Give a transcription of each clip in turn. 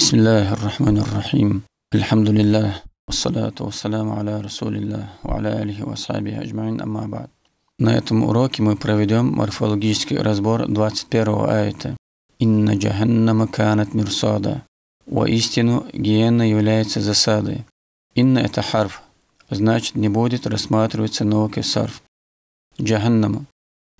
بسم الله الرحمن الرحيم الحمد لله والصلاة والسلام على رسول الله وعلى آله وصحبه أجمعين أما بعد На этом уроке мы проведем морфологический разбор 21 аята. «Инна джаханнама канат мирсада» «Воистину гиена является засадой». «Инна» – это харф, значит не будет рассматриваться наукой сарф. «Джаханнама»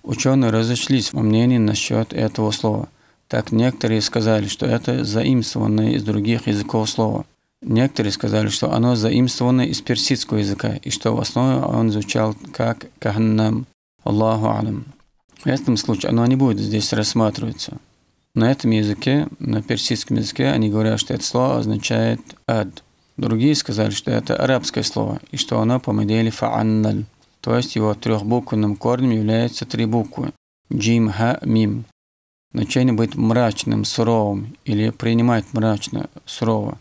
Ученые разошлись во мнении насчет этого слова – так некоторые сказали, что это заимствованное из других языков слово. Некоторые сказали, что оно заимствовано из персидского языка, и что в основе он звучал как «каханнам», «Аллаху алам». В этом случае оно не будет здесь рассматриваться. На этом языке, на персидском языке, они говорят, что это слово означает «ад». Другие сказали, что это арабское слово, и что оно по модели «фаанналь», то есть его трехбуквенным корнем являются три буквы – «джим», «ха», «мим». Начинание быть мрачным, суровым или принимать мрачно, сурово.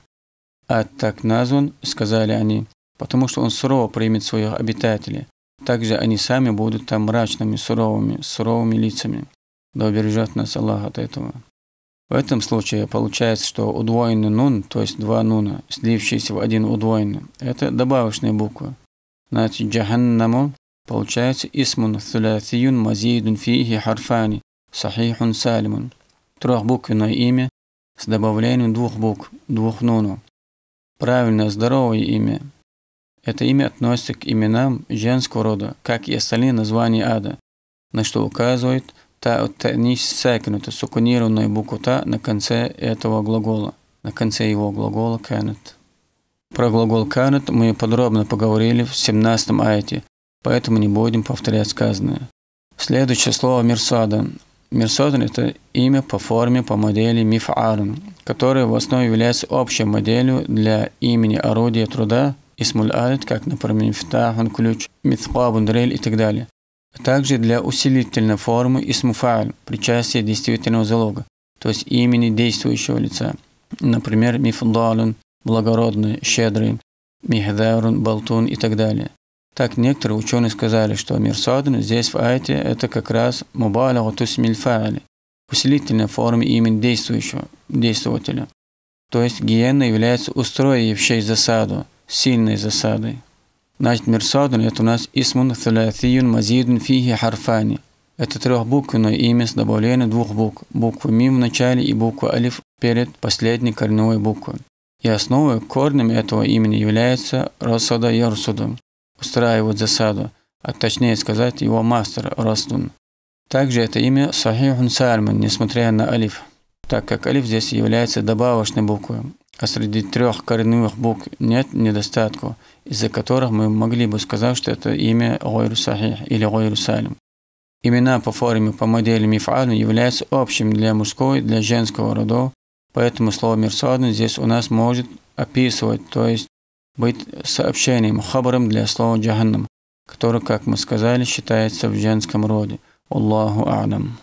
Ад так назван, сказали они, потому что он сурово примет своих обитателей. Также они сами будут там мрачными, суровыми, суровыми лицами. Да убережет нас Аллах от этого. В этом случае получается, что удвоенный нун, то есть два нуна, слившиеся в один удвоенный, это добавочная буква. Значит, джаханнаму получается исмун thulatiyun мазидун фихи харфани, Сахихун Салимун. Трехбуквенное имя с добавлением двух букв, двух нуну. Правильное здоровое имя. Это имя относится к именам женского рода, как и остальные названия ада, на что указывает та танис сакинута, сукунированная буква та на конце этого глагола, на конце его глагола канет. Про глагол канет мы подробно поговорили в 17 айте, поэтому не будем повторять сказанное. Следующее слово «мирсада». Мирсотан – это имя по форме, по модели мифарун, которое в основе является общей моделью для имени орудия труда, исмуль алит, как, например, фтахун ключ, митхабун дрель и так далее. А также для усилительной формы исмуфаль, причастия действительного залога, то есть имени действующего лица. Например, мифдалун – благородный, щедрый, михдаврун – болтун и так далее. Так некоторые ученые сказали, что мир садан здесь в айте это как раз мубалага тусмиль усилительная форма имени действующего, действователя. То есть гиена является устроившей засаду, сильной засадой. Значит, мир садан это у нас исмун фалятиюн мазидун фихи харфани. Это трехбуквенное имя с добавлением двух букв, буквы мим в начале и буквы алиф перед последней корневой буквой. И основой корнем этого имени является Расада Ярсуда, устраивают засаду, а точнее сказать, его мастер Растун. Также это имя Сахихун Сальман, несмотря на алиф, так как алиф здесь является добавочной буквой, а среди трех корневых букв нет недостатку, из-за которых мы могли бы сказать, что это имя Гойру Сахих или Гойру Салим. Имена по форме, по модели мифалу являются общим для мужского и для женского родов, поэтому слово «мирсадун» здесь у нас может описывать, то есть быть сообщением, хабаром для слова джаханнам, который, как мы сказали, считается в женском роде. Аллаху Адам.